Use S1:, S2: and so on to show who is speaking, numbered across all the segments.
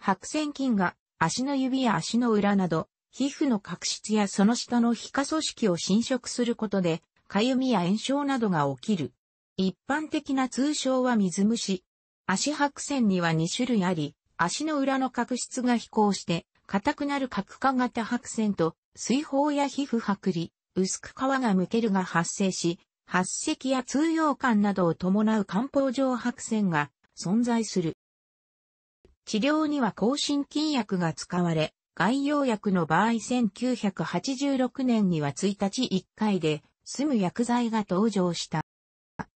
S1: 白癬菌が足の指や足の裏など、皮膚の角質やその下の皮下組織を侵食することで、かゆみや炎症などが起きる。一般的な通称は水虫。足白癬には2種類あり、足の裏の角質が飛行して、硬くなる角化型白癬と、水泡や皮膚剥離、薄く皮がむけるが発生し、発石や通用感などを伴う漢方上白癬が存在する。治療には抗心菌薬が使われ、外用薬の場合1986年には1日1回で済む薬剤が登場した。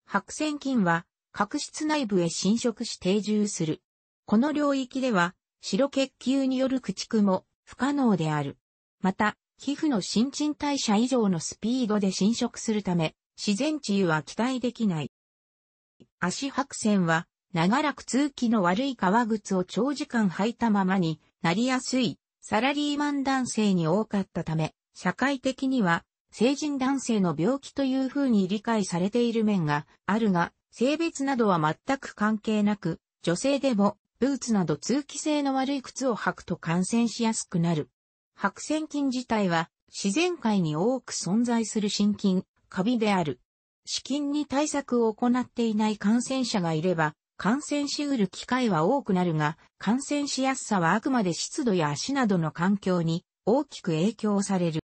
S1: 白線菌は角質内部へ侵食し定住する。この領域では白血球による駆逐も不可能である。また、皮膚の新陳代謝以上のスピードで侵食するため、自然治癒は期待できない。足白線は長らく通気の悪い革靴を長時間履いたままになりやすいサラリーマン男性に多かったため、社会的には成人男性の病気という風に理解されている面があるが、性別などは全く関係なく、女性でもブーツなど通気性の悪い靴を履くと感染しやすくなる。白癬菌自体は自然界に多く存在する真菌、カビである。死菌に対策を行っていない感染者がいれば、感染しうる機会は多くなるが、感染しやすさはあくまで湿度や足などの環境に大きく影響される。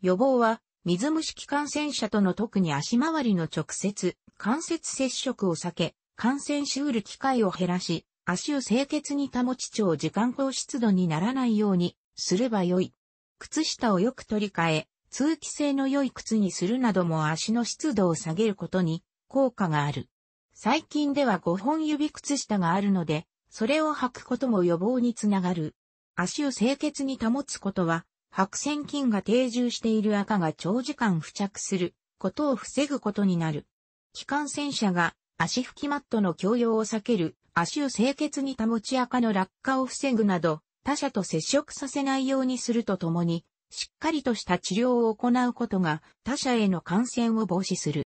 S1: 予防は、水虫期感染者との特に足回りの直接、関節接触を避け、感染しうる機会を減らし、足を清潔に保ち長時間高湿度にならないようにすればよい。靴下をよく取り替え、通気性の良い靴にするなども足の湿度を下げることに効果がある。最近では5本指靴下があるので、それを履くことも予防につながる。足を清潔に保つことは、白線菌が定住している赤が長時間付着することを防ぐことになる。気管戦車が足拭きマットの共用を避ける、足を清潔に保ち赤の落下を防ぐなど、他者と接触させないようにするとともに、しっかりとした治療を行うことが他者への感染を防止する。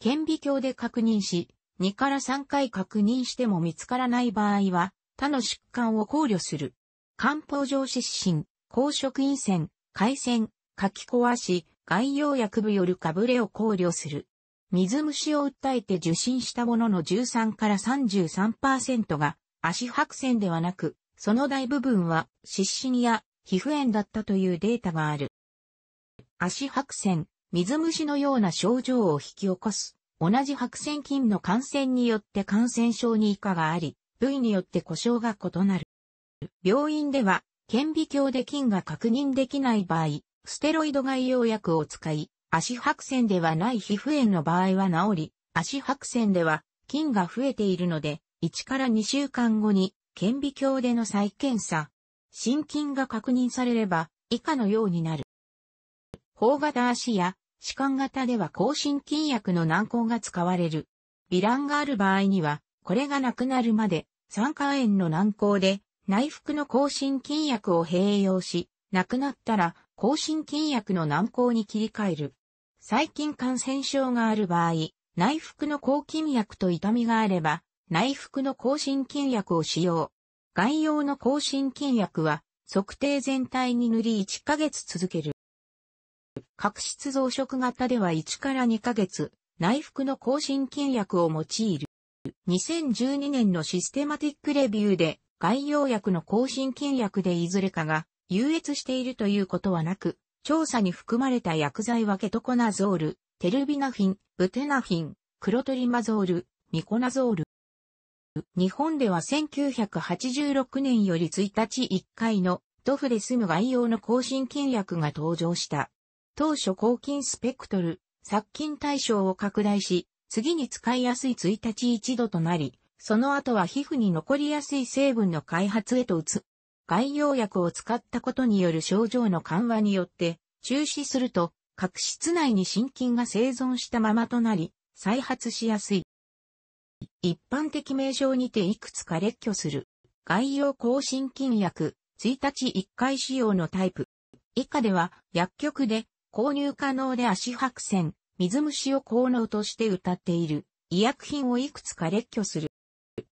S1: 顕微鏡で確認し、2から3回確認しても見つからない場合は、他の疾患を考慮する。漢方上湿疹、公職陰線、回線、書き壊し、外用薬部よるかぶれを考慮する。水虫を訴えて受診したものの13から33%が足白線ではなく、その大部分は湿疹や皮膚炎だったというデータがある。足白線、水虫のような症状を引き起こす。同じ白線菌の感染によって感染症に以下があり、部位によって故障が異なる。病院では、顕微鏡で菌が確認できない場合、ステロイド外用薬を使い、足白線ではない皮膚炎の場合は治り、足白線では菌が増えているので、1から2週間後に顕微鏡での再検査、心筋が確認されれば以下のようになる。方型足や歯間型では抗心筋薬の軟膏が使われる。微ンがある場合には、これがなくなるまで、酸化塩の軟膏で、内服の抗心筋薬を併用し、なくなったら、抗心筋薬の軟膏に切り替える。細菌感染症がある場合、内服の抗菌薬と痛みがあれば、内服の抗心筋薬を使用。外用の抗心筋薬は、測定全体に塗り1ヶ月続ける。角質増殖型では1から2ヶ月、内服の更新菌薬を用いる。2012年のシステマティックレビューで、外要薬の更新菌薬でいずれかが優越しているということはなく、調査に含まれた薬剤はケトコナゾール、テルビナフィン、ブテナフィン、クロトリマゾール、ミコナゾール。日本では1986年より1日1回のドフで済む外要の更新菌薬が登場した。当初抗菌スペクトル、殺菌対象を拡大し、次に使いやすい1日1度となり、その後は皮膚に残りやすい成分の開発へと移。外用薬を使ったことによる症状の緩和によって、中止すると、核質内に心筋が生存したままとなり、再発しやすい。一般的名称にていくつか列挙する。外用抗心筋薬、1日1回使用のタイプ。以下では、薬局で購入可能で足白線、水虫を効能として歌っている。医薬品をいくつか列挙する。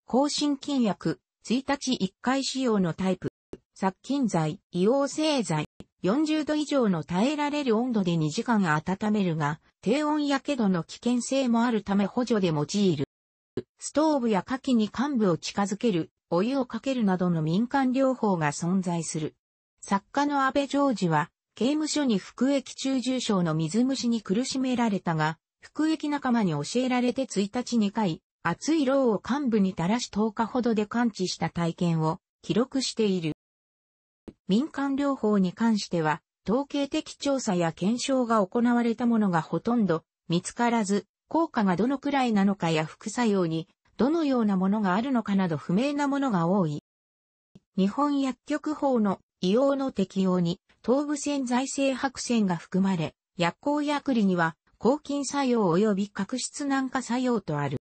S1: 抗心菌薬、1日1回使用のタイプ。殺菌剤、硫黄製剤。40度以上の耐えられる温度で2時間温めるが、低温やけどの危険性もあるため補助で用いる。ストーブや火器に幹部を近づける、お湯をかけるなどの民間療法が存在する。作家の安倍ジョージは、刑務所に服役中重症の水虫に苦しめられたが、服役仲間に教えられて1日2回、熱い牢を幹部に垂らし10日ほどで完治した体験を記録している。民間療法に関しては、統計的調査や検証が行われたものがほとんど見つからず、効果がどのくらいなのかや副作用にどのようなものがあるのかなど不明なものが多い。日本薬局法の異様の適用に東部線財政白線が含まれ、薬効薬理には、抗菌作用及び角質軟化作用とある。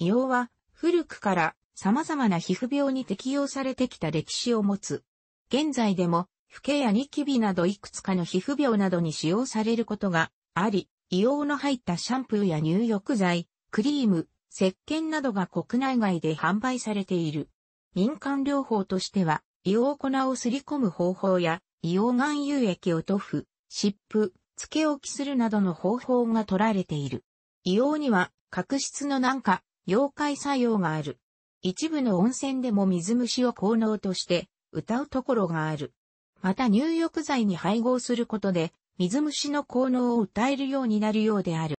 S1: 硫黄は、古くから様々な皮膚病に適用されてきた歴史を持つ。現在でも、不景やニキビなどいくつかの皮膚病などに使用されることがあり、硫黄の入ったシャンプーや入浴剤、クリーム、石鹸などが国内外で販売されている。民間療法としては、硫黄粉をすり込む方法や、黄岩油液を塗布、湿布、付け置きするなどの方法が取られている。硫黄には角質の軟化、溶解作用がある。一部の温泉でも水虫を効能として歌うところがある。また入浴剤に配合することで水虫の効能を歌えるようになるようである。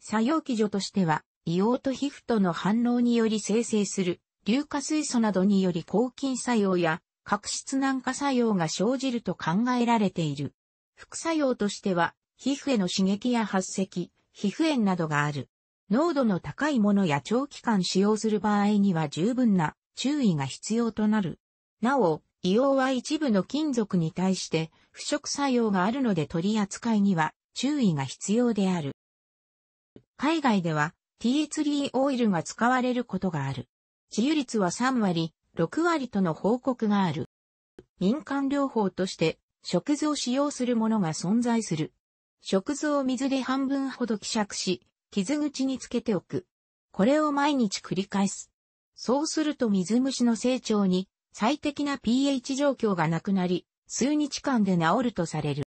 S1: 作用基準としては、硫黄と皮膚との反応により生成する硫化水素などにより抗菌作用や角質軟化作用が生じると考えられている。副作用としては、皮膚への刺激や発石、皮膚炎などがある。濃度の高いものや長期間使用する場合には十分な注意が必要となる。なお、硫黄は一部の金属に対して腐食作用があるので取り扱いには注意が必要である。海外では T3 オイルが使われることがある。治癒率は3割、6割との報告がある。民間療法として食図を使用するものが存在する。食図を水で半分ほど希釈し、傷口につけておく。これを毎日繰り返す。そうすると水虫の成長に最適な pH 状況がなくなり、数日間で治るとされる。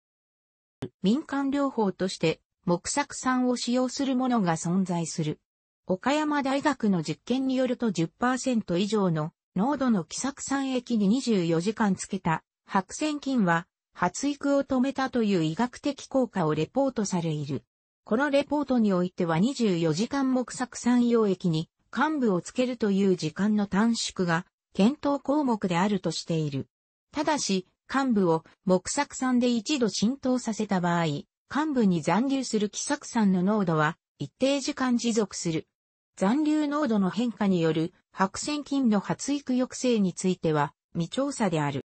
S1: 民間療法として木作酸を使用するものが存在する。岡山大学の実験によると10%以上の濃度の喜作酸液に24時間つけた白線菌は発育を止めたという医学的効果をレポートされいる。このレポートにおいては24時間木作酸溶液に幹部をつけるという時間の短縮が検討項目であるとしている。ただし、幹部を木作酸で一度浸透させた場合、幹部に残留する寄作酸の濃度は一定時間持続する。残留濃度の変化による白癬菌の発育抑制については未調査である。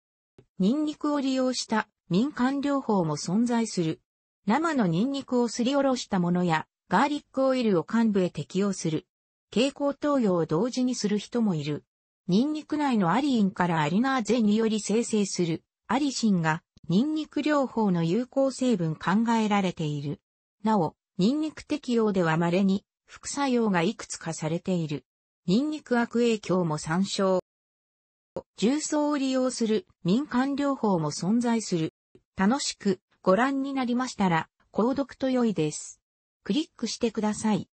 S1: ニンニクを利用した民間療法も存在する。生のニンニクをすりおろしたものや、ガーリックオイルを患部へ適用する。蛍光投与を同時にする人もいる。ニンニク内のアリインからアリナーゼにより生成するアリシンがニンニク療法の有効成分考えられている。なお、ニンニク適用では稀に副作用がいくつかされている。ニンニク悪影響も参照。重曹を利用する民間療法も存在する。楽しくご覧になりましたら、購読と良いです。クリックしてください。